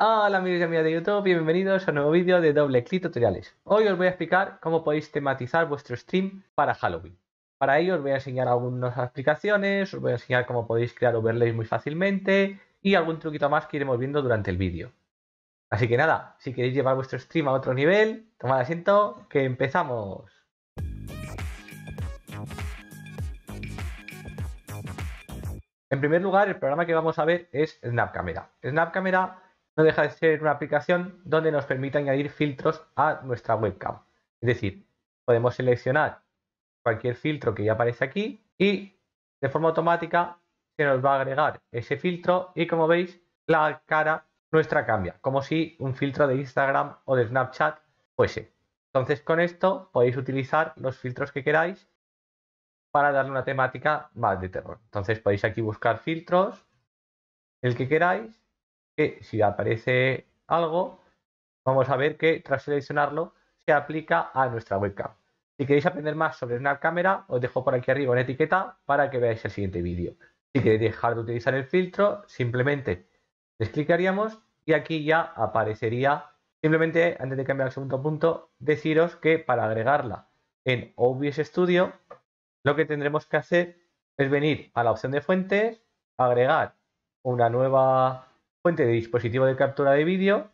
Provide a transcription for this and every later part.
Hola amigos y amigas de YouTube, bienvenidos a un nuevo vídeo de doble clic tutoriales. Hoy os voy a explicar cómo podéis tematizar vuestro stream para Halloween. Para ello os voy a enseñar algunas aplicaciones, os voy a enseñar cómo podéis crear overlays muy fácilmente y algún truquito más que iremos viendo durante el vídeo. Así que nada, si queréis llevar vuestro stream a otro nivel, tomad asiento, que empezamos. En primer lugar, el programa que vamos a ver es Snap Camera. Snap Camera no deja de ser una aplicación donde nos permite añadir filtros a nuestra webcam. Es decir, podemos seleccionar cualquier filtro que ya aparece aquí y de forma automática se nos va a agregar ese filtro y como veis la cara nuestra cambia, como si un filtro de Instagram o de Snapchat fuese. Entonces con esto podéis utilizar los filtros que queráis para darle una temática más de terror. Entonces podéis aquí buscar filtros, el que queráis, que si aparece algo, vamos a ver que tras seleccionarlo se aplica a nuestra webcam. Si queréis aprender más sobre una cámara, os dejo por aquí arriba una etiqueta para que veáis el siguiente vídeo. Si queréis dejar de utilizar el filtro, simplemente les y aquí ya aparecería. Simplemente, antes de cambiar al segundo punto, deciros que para agregarla en OBS Studio, lo que tendremos que hacer es venir a la opción de fuentes, agregar una nueva fuente de dispositivo de captura de vídeo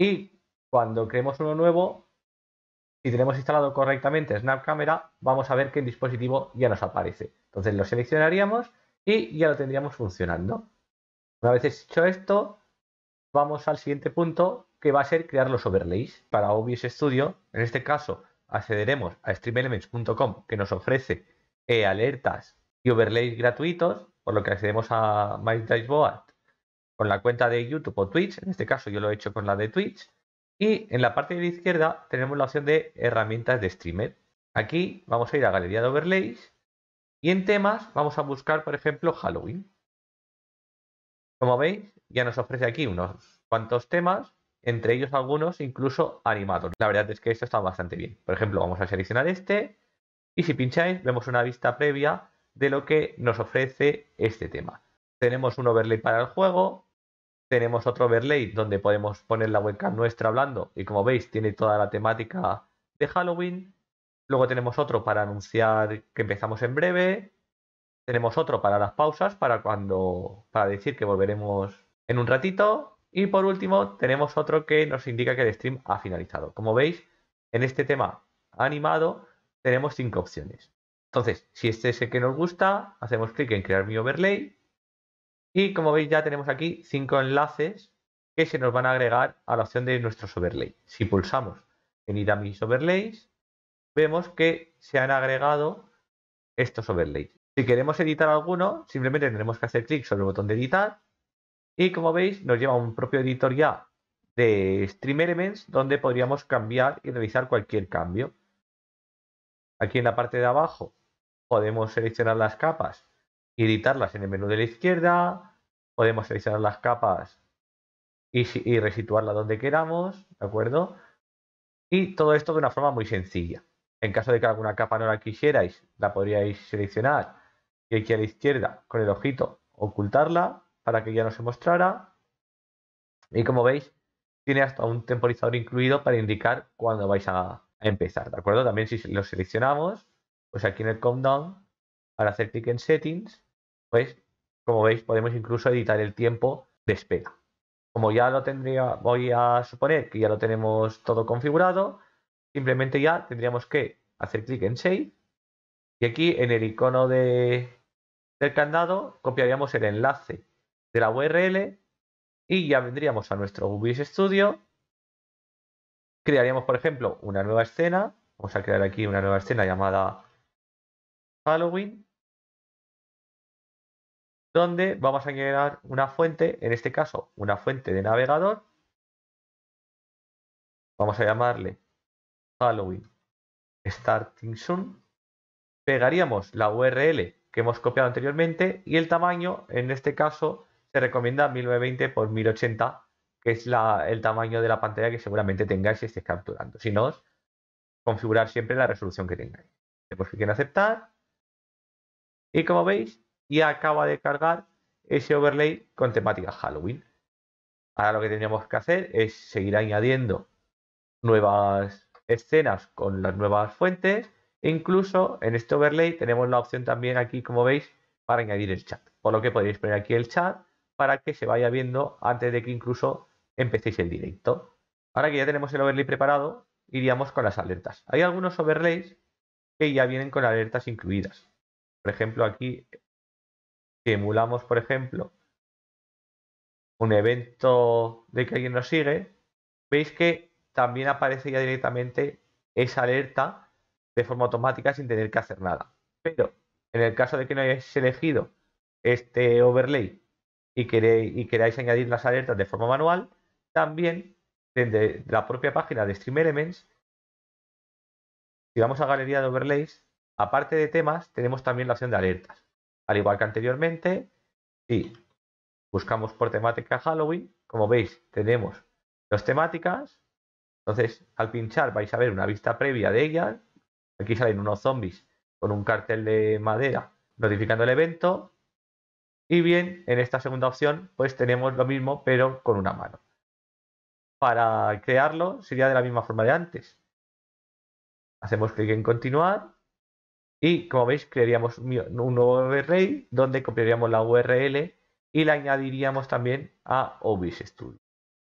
y cuando creemos uno nuevo, si tenemos instalado correctamente Snap Camera, vamos a ver que el dispositivo ya nos aparece. Entonces lo seleccionaríamos y ya lo tendríamos funcionando. Una vez hecho esto, vamos al siguiente punto que va a ser crear los overlays. Para Obvious Studio, en este caso, accederemos a streamelements.com que nos ofrece eh, alertas y overlays gratuitos, por lo que accedemos a My con la cuenta de YouTube o Twitch, en este caso yo lo he hecho con la de Twitch, y en la parte de la izquierda tenemos la opción de herramientas de streamer. Aquí vamos a ir a galería de overlays y en temas vamos a buscar, por ejemplo, Halloween. Como veis, ya nos ofrece aquí unos cuantos temas, entre ellos algunos incluso animados. La verdad es que esto está bastante bien. Por ejemplo, vamos a seleccionar este y si pincháis vemos una vista previa de lo que nos ofrece este tema. Tenemos un overlay para el juego, tenemos otro overlay donde podemos poner la webcam nuestra hablando y como veis tiene toda la temática de Halloween. Luego tenemos otro para anunciar que empezamos en breve. Tenemos otro para las pausas, para cuando para decir que volveremos en un ratito y por último tenemos otro que nos indica que el stream ha finalizado. Como veis, en este tema animado tenemos cinco opciones. Entonces, si este es el que nos gusta, hacemos clic en crear mi overlay y como veis ya tenemos aquí cinco enlaces que se nos van a agregar a la opción de nuestros overlays. Si pulsamos en ir a mis overlays, vemos que se han agregado estos overlays. Si queremos editar alguno, simplemente tendremos que hacer clic sobre el botón de editar y como veis nos lleva a un propio editor ya de Stream donde podríamos cambiar y realizar cualquier cambio. Aquí en la parte de abajo podemos seleccionar las capas editarlas en el menú de la izquierda. Podemos seleccionar las capas y, y resituarlas donde queramos, ¿de acuerdo? Y todo esto de una forma muy sencilla. En caso de que alguna capa no la quisierais, la podríais seleccionar y aquí a la izquierda con el ojito ocultarla para que ya no se mostrara. Y como veis, tiene hasta un temporizador incluido para indicar cuándo vais a empezar, ¿de acuerdo? También si lo seleccionamos, pues aquí en el countdown al hacer clic en settings, pues como veis podemos incluso editar el tiempo de espera. Como ya lo tendría, voy a suponer que ya lo tenemos todo configurado, simplemente ya tendríamos que hacer clic en Save y aquí en el icono de, del candado copiaríamos el enlace de la URL y ya vendríamos a nuestro Ubis Studio, crearíamos por ejemplo una nueva escena, vamos a crear aquí una nueva escena llamada Halloween donde vamos a generar una fuente, en este caso una fuente de navegador. Vamos a llamarle Halloween Starting Soon. Pegaríamos la URL que hemos copiado anteriormente y el tamaño, en este caso, se recomienda 1920 x 1080, que es el tamaño de la pantalla que seguramente tengáis si estáis capturando. Si no, configurar siempre la resolución que tengáis. Le en aceptar. Y como veis, y acaba de cargar ese overlay con temática Halloween. Ahora lo que tenemos que hacer es seguir añadiendo nuevas escenas con las nuevas fuentes. E incluso en este overlay tenemos la opción también aquí, como veis, para añadir el chat. Por lo que podéis poner aquí el chat para que se vaya viendo antes de que incluso empecéis el directo. Ahora que ya tenemos el overlay preparado, iríamos con las alertas. Hay algunos overlays que ya vienen con alertas incluidas. Por ejemplo, aquí si emulamos, por ejemplo, un evento de que alguien nos sigue, veis que también aparece ya directamente esa alerta de forma automática sin tener que hacer nada. Pero en el caso de que no hayáis elegido este overlay y queréis, queráis añadir las alertas de forma manual, también desde la propia página de Stream Elements, si vamos a galería de overlays, aparte de temas, tenemos también la opción de alertas. Al igual que anteriormente, y buscamos por temática Halloween, como veis, tenemos dos temáticas. Entonces, al pinchar vais a ver una vista previa de ellas. Aquí salen unos zombies con un cartel de madera notificando el evento. Y bien, en esta segunda opción, pues tenemos lo mismo, pero con una mano. Para crearlo sería de la misma forma de antes. Hacemos clic en continuar y como veis, crearíamos un nuevo Overlay donde copiaríamos la URL y la añadiríamos también a Obis Studio.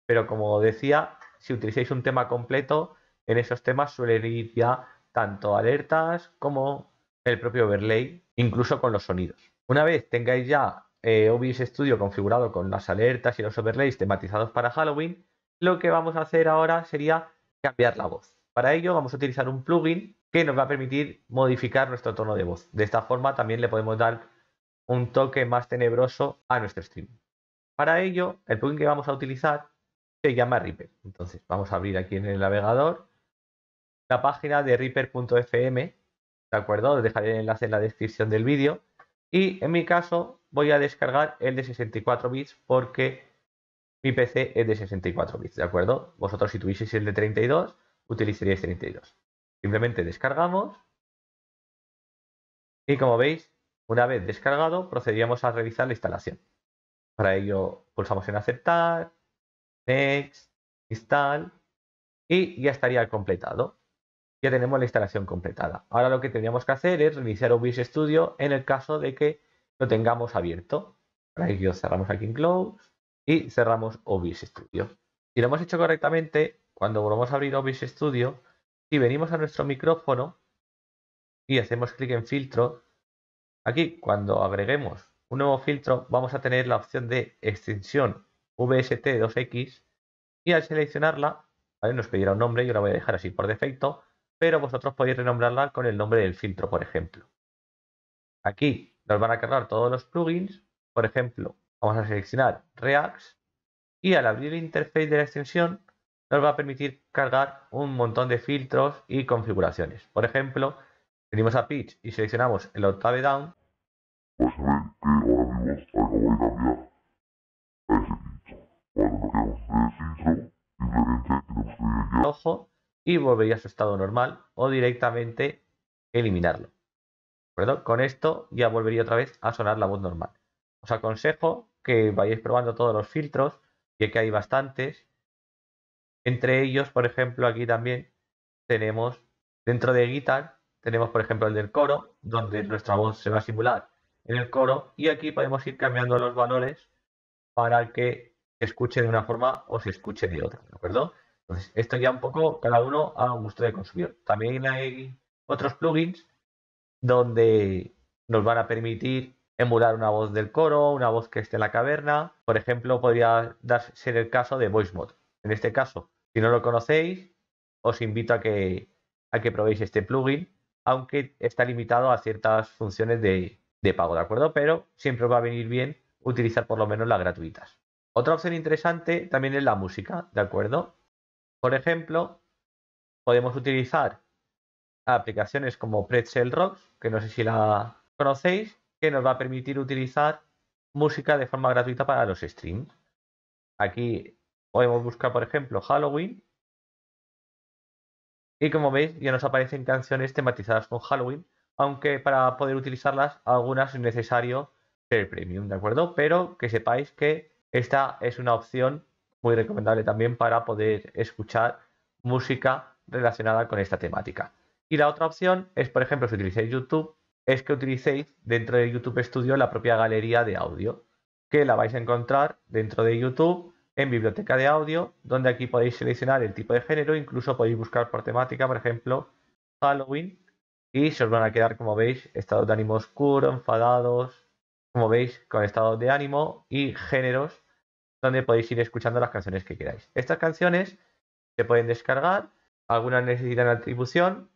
Pero como decía, si utilizáis un tema completo, en esos temas suelen ir ya tanto alertas como el propio overlay, incluso con los sonidos. Una vez tengáis ya eh, OBS Studio configurado con las alertas y los overlays tematizados para Halloween, lo que vamos a hacer ahora sería cambiar la voz. Para ello vamos a utilizar un plugin que nos va a permitir modificar nuestro tono de voz. De esta forma también le podemos dar un toque más tenebroso a nuestro stream. Para ello, el plugin que vamos a utilizar se llama Reaper. Entonces vamos a abrir aquí en el navegador la página de reaper.fm, ¿de acuerdo? Os dejaré el enlace en la descripción del vídeo. Y en mi caso voy a descargar el de 64 bits porque mi PC es de 64 bits, ¿de acuerdo? Vosotros si tuvieseis el de 32 utilizaría este 32. Simplemente descargamos y como veis, una vez descargado, procedíamos a realizar la instalación. Para ello pulsamos en aceptar, next, install y ya estaría completado. Ya tenemos la instalación completada. Ahora lo que tendríamos que hacer es reiniciar Obis Studio en el caso de que lo tengamos abierto. Para ello cerramos aquí en Close y cerramos OBS Studio. Si lo hemos hecho correctamente, cuando volvamos a abrir OBS Studio, si venimos a nuestro micrófono y hacemos clic en filtro, aquí cuando agreguemos un nuevo filtro vamos a tener la opción de extensión VST2X y al seleccionarla nos pedirá un nombre, yo la voy a dejar así por defecto, pero vosotros podéis renombrarla con el nombre del filtro, por ejemplo. Aquí nos van a cargar todos los plugins, por ejemplo, vamos a seleccionar React y al abrir el interface de la extensión nos va a permitir cargar un montón de filtros y configuraciones. Por ejemplo, venimos a Pitch y seleccionamos el octave down. Ojo y volvería a su estado normal o directamente eliminarlo. Con esto ya volvería otra vez a sonar la voz normal. Os aconsejo que vayáis probando todos los filtros, ya que hay bastantes entre ellos, por ejemplo, aquí también tenemos, dentro de Guitar, tenemos por ejemplo el del coro, donde nuestra voz se va a simular en el coro, y aquí podemos ir cambiando los valores para que escuche de una forma o se escuche de otra, ¿de acuerdo? Entonces, esto ya un poco cada uno a gusto de consumir. También hay otros plugins donde nos van a permitir emular una voz del coro, una voz que esté en la caverna. Por ejemplo, podría ser el caso de mode en este caso, si no lo conocéis, os invito a que, que probéis este plugin, aunque está limitado a ciertas funciones de, de pago, ¿de acuerdo? Pero siempre os va a venir bien utilizar por lo menos las gratuitas. Otra opción interesante también es la música, ¿de acuerdo? Por ejemplo, podemos utilizar aplicaciones como Pretzel Rocks, que no sé si la conocéis, que nos va a permitir utilizar música de forma gratuita para los streams. Aquí podemos buscar, por ejemplo, Halloween. Y como veis, ya nos aparecen canciones tematizadas con Halloween, aunque para poder utilizarlas algunas es necesario ser premium, ¿de acuerdo? Pero que sepáis que esta es una opción muy recomendable también para poder escuchar música relacionada con esta temática. Y la otra opción es, por ejemplo, si utilizáis YouTube, es que utilicéis dentro de YouTube Studio la propia galería de audio, que la vais a encontrar dentro de YouTube en biblioteca de audio, donde aquí podéis seleccionar el tipo de género, incluso podéis buscar por temática, por ejemplo, Halloween, y se os van a quedar, como veis, estados de ánimo oscuro, enfadados, como veis, con estados de ánimo y géneros, donde podéis ir escuchando las canciones que queráis. Estas canciones se pueden descargar, algunas necesitan atribución,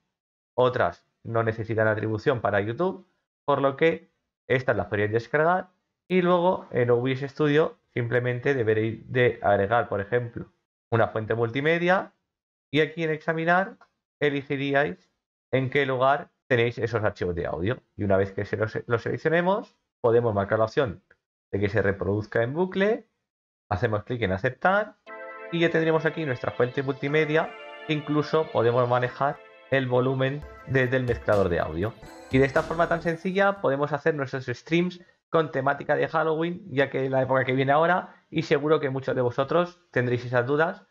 otras no necesitan atribución para YouTube, por lo que estas las podéis descargar y luego en eh, OBS Studio simplemente deberéis de agregar, por ejemplo, una fuente multimedia y aquí en examinar elegiríais en qué lugar tenéis esos archivos de audio. Y una vez que los, seleccionemos, podemos marcar la opción de que se reproduzca en bucle, hacemos clic en aceptar y ya tendremos aquí nuestra fuente multimedia incluso podemos manejar el volumen desde el mezclador de audio. Y de esta forma tan sencilla podemos hacer nuestros streams con temática de Halloween, ya que la época que viene ahora, y seguro que muchos de vosotros tendréis esas dudas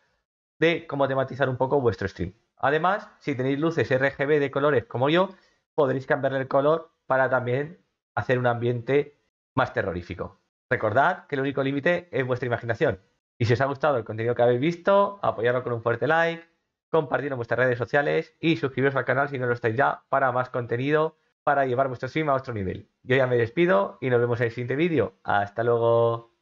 de cómo tematizar un poco vuestro stream. Además, si tenéis luces RGB de colores como yo, podréis cambiarle el color para también hacer un ambiente más terrorífico. Recordad que el único límite es vuestra imaginación. Y si os ha gustado el contenido que habéis visto, apoyadlo con un fuerte like, compartidlo en vuestras redes sociales y suscribiros al canal si no lo estáis ya para más contenido para llevar vuestro sim a otro nivel. Yo ya me despido y nos vemos en el siguiente vídeo. Hasta luego.